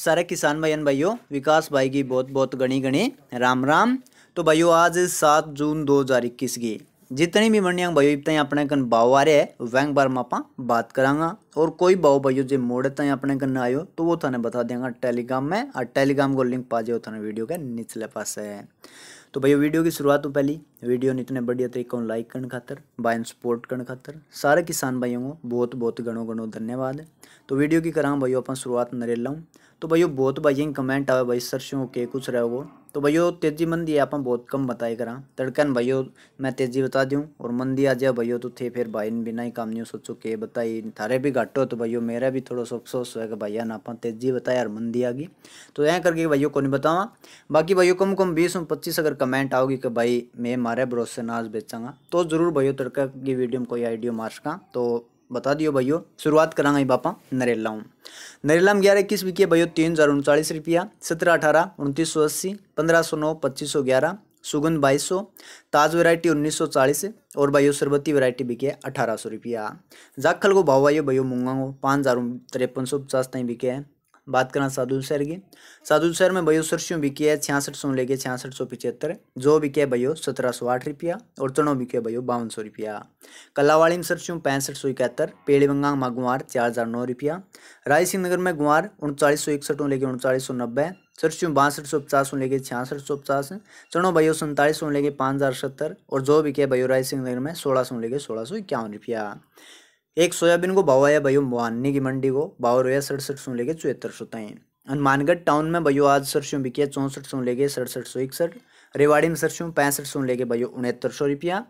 सारे किसान भाई भाइयों विकास भाई की बहुत बहुत गणी गणी राम राम तो भाइयों आज सात जून दो हज़ार इक्कीस की जितनी भी मंडिया भाइयों इतना ही अपने कन भाव आ रहे हैं वैंग बार में आप बात करांगा और कोई भाव भाइयों जो मोड़े तय अपने कन आयो तो वो थाने बता देंगे टेलीग्राम में और टेलीग्राम को लिंक पा जाओ थाने वीडियो के निचले पास है तो भाई वीडियो की शुरुआत हो तो पहली वीडियो ने इतने बढ़िया तरीके लाइक करने खातर बाइन सपोर्ट करने खातर सारे किसान भाइयों को बहुत बहुत गणों गणो धन्यवाद तो वीडियो की करा भाइयों अपन शुरुआत नरेला हूँ तो भाइयों बहुत भाइयों कमेंट आवे भाई सरसों के कुछ रहे वो तो भाइयों तेजी मंदी आप बहुत कम बताए करा तड़कन भाई मैं तेजी बता दूँ और मंदी आ जाए भाई तो थे फिर भाई ने बिना ही काम नहीं सोचो के बताई थारे भी घाटो तो भाई मेरा भी थोड़ा सा अफसोस है कि भैया ना अपना तेजी बताया और मंदी आ गई तो ऐ करके भाइयों को नहीं बतावा बाकी भाई कम कम बीस और पच्चीस अगर कमेंट आओगी कि भाई मैं मारे भरोसे नाज बेचागा तो ज़रूर भाई तड़का की वीडियो में कोई आइडियो मार सका तो बता दियो भैयो शुरुआत करांगा बापा नरेला हूँ नरेला में ग्यारह इक्कीस बिकी है भैया तीन हज़ार उनचालीस रुपया सत्रह अठारह उनतीस सौ अस्सी पंद्रह सौ नौ पच्चीस सौ ग्यारह सुगंध बाईस सौ ताज वैरायटी उन्नीस सौ चालीस और भाइयों शरबती वैरायटी बिकी है अठारह सौ रुपया जाखल को भाव आइयो भाइयों मूंगा हो पाँच हज़ार तिरपन सौ पचास तक बिके हैं बात करें साधुल शहर की सादुल शहर में बयो सरसों बिके है छियासठ सौ लेके छियासठ सौ पिछहत्तर जो बिके भयो सत्रह सौ आठ रुपया और चणो बिके भयो बावन सौ रुपया कलावाड़ी में सरसों पैंसठ सौ इकहत्तर बंगा में गुआर चार हज़ार नौ रुपया राय सिंह नगर में गुआर उनचालीस सौ इकसठ लेके उनचालीस सौ नब्बे सरसों बासठ सौ पचास लेके छियासठ सौ पचास चणो भयो सैंतालीस लेके पाँच हज़ार सत्तर और जो बिके भयो राय सिंह नगर में सोलह सौ लेके सोलह सौ इक्यावन रुपया एक सोयाबीन को भाव आया भाई मुआन्नी की मंडी को भाव रोया सड़सठ सौ लेके चौहत्तर सौ ताई और मानगढ़ टाउन में भैया आज सरसों बिकिया चौंसठ सौ लेके सड़सठ सौ इकसठ रेवाड़ी में सरसों पैंसठ सौ लेके भैया उनहत्तर सौ रुपया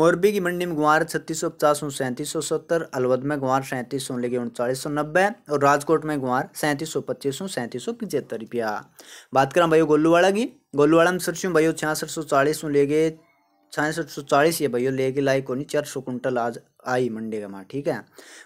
मोरबी की मंडी में गुआर छत्तीस सौ पचास सौ सैंतीस सौ सत्तर अलवद में गुआर सैंतीस सौ लेके उनचालीस सौ नब्बे और राजकोट में गुआर सैंतीस सौ पच्चीस सौ सैंतीस सौ पचहत्तर रुपया बात करें भैया गोलूवाड़ा की गोलूवाड़ा में सरसों भैया छियासठ सौ चालीस सौ लेके छियासठ सौ चालीस ये भैया लेके लाइक होनी चार सौ कुंटल आज आई मंडी का माल ठीक है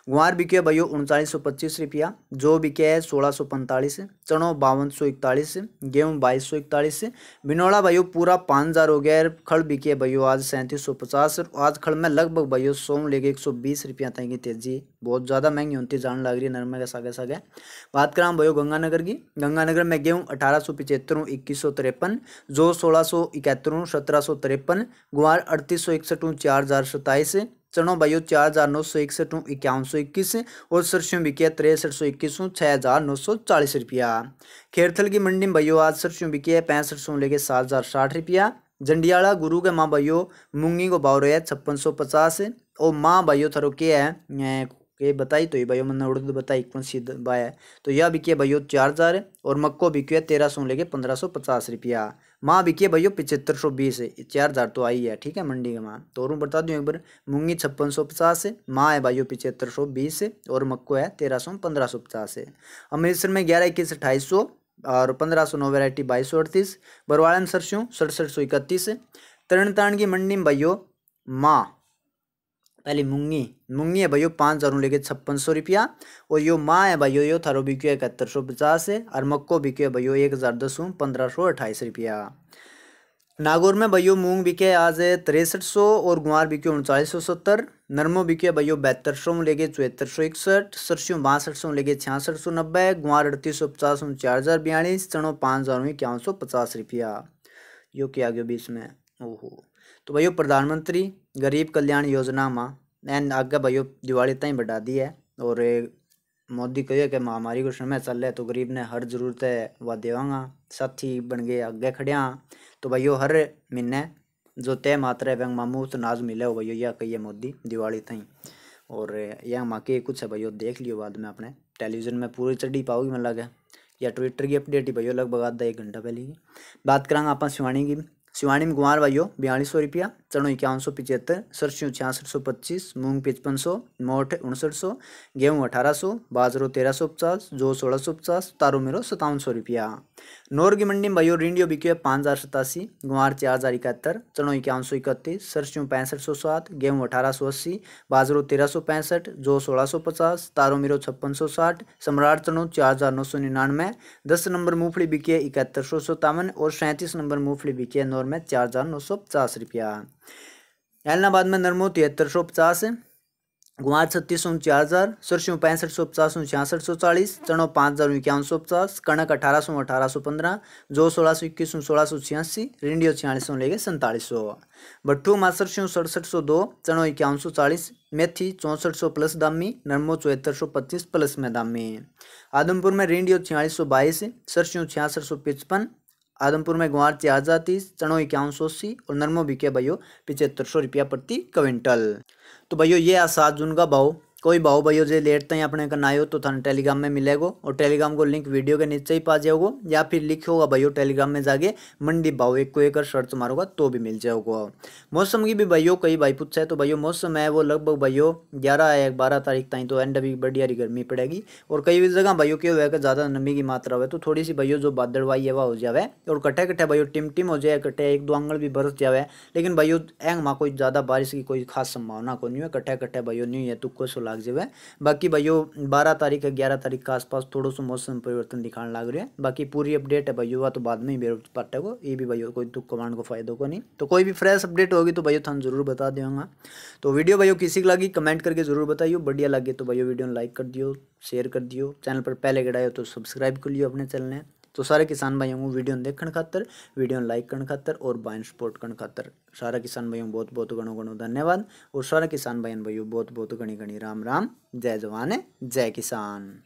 गुआर बिके भाइयों उनचालीस सौ पच्चीस रुपया जो बिके है सोलह सौ पैंतालीस चनो बावन सौ इकतालीस गेहूँ बाईस सौ इकतालीस बिनौड़ा भाइयों पूरा पाँच हज़ार हो गया है खड़ बिके भैया आज सैंतीस सौ पचास आज खड़ में लगभग भाइयों सौ लेके एक सौ बीस रुपया तय की तेजी बहुत ज़्यादा महंगी होती जान लग रही है नरमे का सागे सागे बात कराम भाइयों गंगानगर की गंगानगर में गेहूँ अठारह सौ पिचहत्तर इक्कीस सौ तिरपन जो सोलह सौ इकहत्तर सत्रह सौ तिरपन गुआर अड़तीस सौ इकसठ चार हज़ार सत्ताईस चनो भाई चार हज़ार नौ सौ इकसठ इक्यावन सौ इक्कीस और सरसों बिके तिरसठ सौ इक्कीस छः हज़ार नौ सौ चालीस रुपया खेरथल की मंडी में भाइयों आज सरसों है पैंसठ सौ लेके सात हज़ार साठ रुपया जंडियाला गुरु के माँ भाइयों मूंगी को भाव रहे छप्पन सौ पचास और माँ भाइयों थरो के है के बताई तो ये भाई मैंने उड़द तो बताई कौन सी बाया तो यह बिके भाइयों चार हज़ार और मक्को बिके तेरह सौ लेके पंद्रह सौ पचास रुपया माँ बिके भाई पिछहत्तर सौ बीस चार हज़ार तो आई है ठीक है मंडी का माँ तो और बता दूँ एक बार मुंगी छप्पन सौ पचास है माँ है भाई पिछहत्तर सौ बीस और मक्को है तेरह सौ पंद्रह सौ पचास है अमृतसर में ग्यारह इक्कीस अट्ठाईस सौ और पंद्रह सौ नौ वेराइटी बाईस सौ अड़तीस बरवाड़ा में सरसों सड़सठ सौ इकतीस तरन तारण की मंडी में भाइयों माँ पहले मुंगी मुंगी है भाइयो पाँच हज़ार लेके छप्पन सौ रुपया और यो माँ है भाइयो यो थारो बिक्यो इकहत्तर सौ पचास है और मक्को बिक्यो भाइयो एक हज़ार दस हूँ पंद्रह सौ अट्ठाईस रुपया नागौर में भाइयो मूंग बिके आज है तिरसठ सौ और गुआर बिक्यो उनचालीस सौ सत्तर नरमो बिके भाइयो बहत्तर सौ में लेके चौहत्तर सौ इकसठ सरसों बासठ सौ लेके छियासठ सौ नब्बे गुआर अड़तीस सौ पचास उन चार हज़ार बयालीस चणो पाँच हज़ार इक्यावन सौ पचास रुपया यो क्या गया बीच में ओहो तो भाइयों प्रधानमंत्री गरीब कल्याण योजना माँ एन आगे भाइयों दिवाली तीन बढ़ा दी है और मोदी कहे कि महामारी को समय चल रहा है तो गरीब ने हर जरूरत है वह देवगा साथी बन गए आगे हाँ तो भाइयों हर महीने जो तय मात्रा है मामू तो नाज मिले हो भाइयों यह कहिए मोदी दिवाली तीन और यह माँ के कुछ है भाइयों देख लियो बाद में अपने टेलीविज़न में पूरी चढ़ी पाओगी मैं लगे या ट्विटर की अपडेट ही भाइयों लगभग आधा एक घंटा पहले की बात करा आप शिवाणी की शिवानी में कुमार भाइयों बयालीस सौ रुपया चणो इक्यावन सौ पिचहत्तर सरसों छियासठ सौ पच्चीस मूंग पचपन सौ मोठ उनसठ सौ गेहूँ अठारह सौ बाजरो तेरह सौ पचास जो सोलह सौ पचास तारो मेरो सतावन सौ रुपया नौर की मंडी में भाइयों रिंडियो बिक्यो है पाँच हज़ार सतासी गुआर चार हज़ार इकहत्तर चणो इक्यावन सौ इकतीस सरसों पैंसठ सौ सात गेहूँ अठारह सौ अस्सी बाजरो तेरह सौ पैंसठ जो सोलह सौ पचास तारो मेरो छप्पन सौ साठ सम्राट चणो चार हज़ार नौ सौ निन्यानवे दस नंबर मूँगफली बिकी है इकहत्तर सौ सत्तावन और सैंतीस नंबर मूँगफली बिकी है नोर में चार हज़ार नौ सौ पचास रुपया एलनाबाद में नरमो तिहत्तर सौ पचास गुआर छत्तीस सौ चार हज़ार सरसों पैंसठ सौ पचास सौ छियासठ सौ चालीस चणो पाँच हज़ार इक्यावन सौ पचास कणक अठारह सौ अठारह सौ पंद्रह जो सोलह सौ इक्कीस सौ सोलह सौ छियासी रिंडियो छियालीस सौ लेके सैंतालीस सौ भट्टू में सरसों सड़सठ सौ दो चणो इक्यावन सौ चालीस मेथी चौंसठ सौ प्लस दामी नरमो चौहत्तर सौ पच्चीस प्लस में दामी आदमपुर में रिंडियो छियालीस सौ बाईस सरसों छियासठ सौ पचपन आदमपुर में ग्वार छियाजा तीस चणो इक्यावन सौ अस्सी और नरमो बिके भाइयों पिछहत्तर सौ रुपया प्रति क्विंटल तो भाइयों ये आ सात जून का भाव कोई भाव भाइयों जो लेट तय अपने का ना हो तो थाना टेलीग्राम में मिलेगो और टेलीग्राम को लिंक वीडियो के नीचे ही पा जाओगे या फिर लिखे होगा भाइयों टेलीग्राम में जाके मंडी भाव एक को एक सर्च मारोगा तो भी मिल जाओगे मौसम की भी भाइयों कई भाई पूछा है तो भाइयों मौसम है वो लगभग भाइयों ग्यारह या बारह तारीख तक तो एंड अभी बढ़िया गर्मी पड़ेगी और कई जगह भाइयों के हुआ ज़्यादा नमी की मात्रा हुआ तो थोड़ी सी भाइयों जो बादलवाई है वह हो जाए और कट्ठे कट्ठे भाइयों टिम टिम हो जाए कट्ठे एक दो आंगड़ भी बरस जाए लेकिन भाइयों एंग माँ कोई ज़्यादा बारिश की कोई खास संभावना को नहीं है कट्ठे तो कट्ठे भाइयों नहीं है तुक्को सुला लाग जाए बाकी भाइयों बारह तारीख या ग्यारह तारीख के आसपास थोड़ा सा मौसम परिवर्तन दिखाने लग रहे हैं बाकी पूरी अपडेट है भाइयों वह तो बाद में ही बेरो पाटे को ये भी भाइयों कोई दुख कमांड को फायदा को नहीं तो कोई भी फ्रेश अपडेट होगी तो भाइयों थान जरूर बता देंगे तो वीडियो भाइयों किसी की लगी कमेंट करके जरूर बताइए बढ़िया लगे तो भाइयों वीडियो लाइक कर दियो शेयर कर दियो चैनल पर पहले गड़ाए तो सब्सक्राइब कर लियो अपने चैनल ने तो सारे किसान भाइयों को वीडियो देखने खातर वीडियो लाइक कर खातर और बाइन सपोर्ट कर खातर सारा किसान भाइयों को बहुत बहुत गणों गणों धन्यवाद और सारा किसान भाइयों भाइयों बहुत बहुत गणी गणी राम राम जय जवान जय किसान